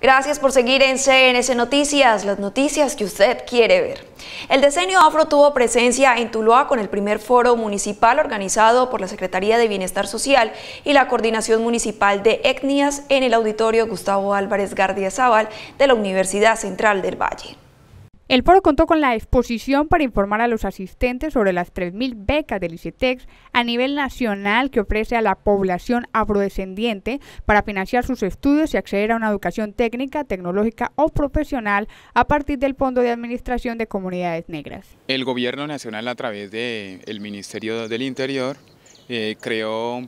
Gracias por seguir en CNS Noticias, las noticias que usted quiere ver. El diseño afro tuvo presencia en Tuluá con el primer foro municipal organizado por la Secretaría de Bienestar Social y la Coordinación Municipal de Etnias en el auditorio Gustavo Álvarez Gardia de la Universidad Central del Valle. El foro contó con la exposición para informar a los asistentes sobre las 3.000 becas del ICETEX a nivel nacional que ofrece a la población afrodescendiente para financiar sus estudios y acceder a una educación técnica, tecnológica o profesional a partir del Fondo de Administración de Comunidades Negras. El Gobierno Nacional a través del Ministerio del Interior eh, creó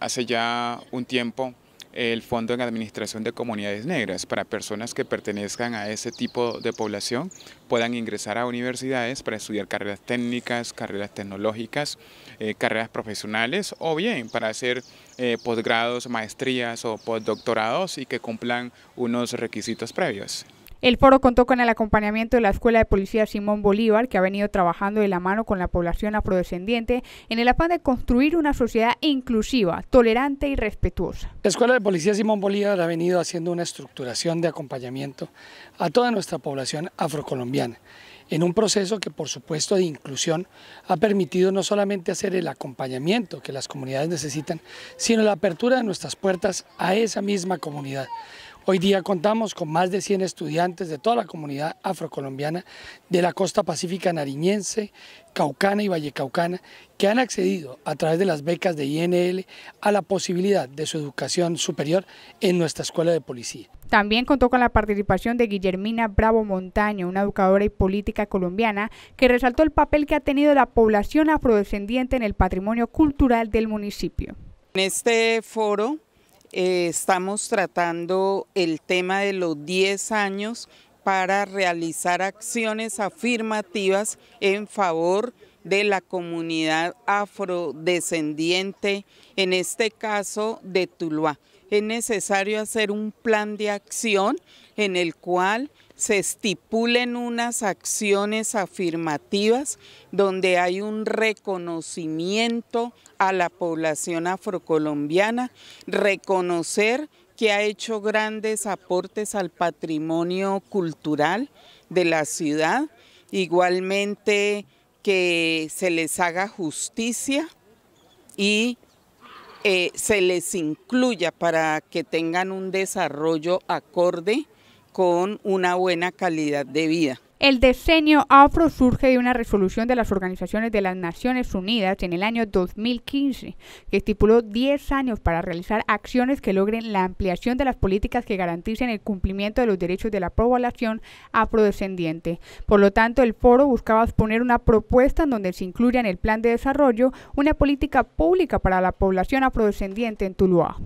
hace ya un tiempo el Fondo en Administración de Comunidades Negras para personas que pertenezcan a ese tipo de población puedan ingresar a universidades para estudiar carreras técnicas, carreras tecnológicas, eh, carreras profesionales o bien para hacer eh, posgrados, maestrías o postdoctorados y que cumplan unos requisitos previos. El foro contó con el acompañamiento de la Escuela de Policía Simón Bolívar, que ha venido trabajando de la mano con la población afrodescendiente en el afán de construir una sociedad inclusiva, tolerante y respetuosa. La Escuela de Policía Simón Bolívar ha venido haciendo una estructuración de acompañamiento a toda nuestra población afrocolombiana en un proceso que por supuesto de inclusión ha permitido no solamente hacer el acompañamiento que las comunidades necesitan, sino la apertura de nuestras puertas a esa misma comunidad Hoy día contamos con más de 100 estudiantes de toda la comunidad afrocolombiana de la costa pacífica nariñense, caucana y vallecaucana que han accedido a través de las becas de INL a la posibilidad de su educación superior en nuestra escuela de policía. También contó con la participación de Guillermina Bravo Montaño, una educadora y política colombiana, que resaltó el papel que ha tenido la población afrodescendiente en el patrimonio cultural del municipio. En este foro eh, estamos tratando el tema de los 10 años para realizar acciones afirmativas en favor de la comunidad afrodescendiente, en este caso de Tuluá. Es necesario hacer un plan de acción en el cual se estipulen unas acciones afirmativas donde hay un reconocimiento a la población afrocolombiana, reconocer que ha hecho grandes aportes al patrimonio cultural de la ciudad, igualmente que se les haga justicia y eh, se les incluya para que tengan un desarrollo acorde con una buena calidad de vida. El diseño afro surge de una resolución de las organizaciones de las Naciones Unidas en el año 2015, que estipuló 10 años para realizar acciones que logren la ampliación de las políticas que garanticen el cumplimiento de los derechos de la población afrodescendiente. Por lo tanto, el foro buscaba exponer una propuesta en donde se incluya en el plan de desarrollo una política pública para la población afrodescendiente en Tuluá.